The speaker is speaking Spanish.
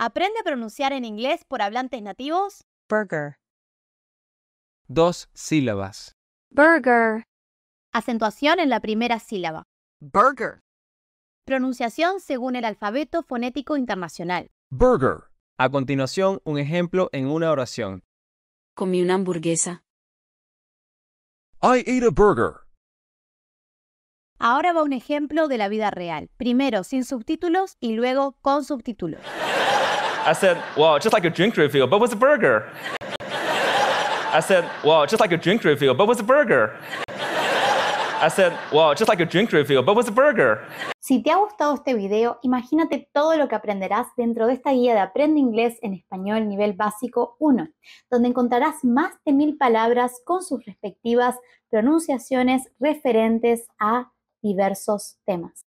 Aprende a pronunciar en inglés por hablantes nativos. Burger. Dos sílabas. Burger. Acentuación en la primera sílaba. Burger. Pronunciación según el alfabeto fonético internacional. Burger. A continuación, un ejemplo en una oración. Comí una hamburguesa. I ate a burger. Ahora va un ejemplo de la vida real. Primero sin subtítulos y luego con subtítulos. I said, just like a drink but a burger. I said, just like a drink but a burger. I said, just like a drink but a burger. Si te ha gustado este video, imagínate todo lo que aprenderás dentro de esta guía de Aprende Inglés en Español Nivel Básico 1, donde encontrarás más de mil palabras con sus respectivas pronunciaciones referentes a diversos temas.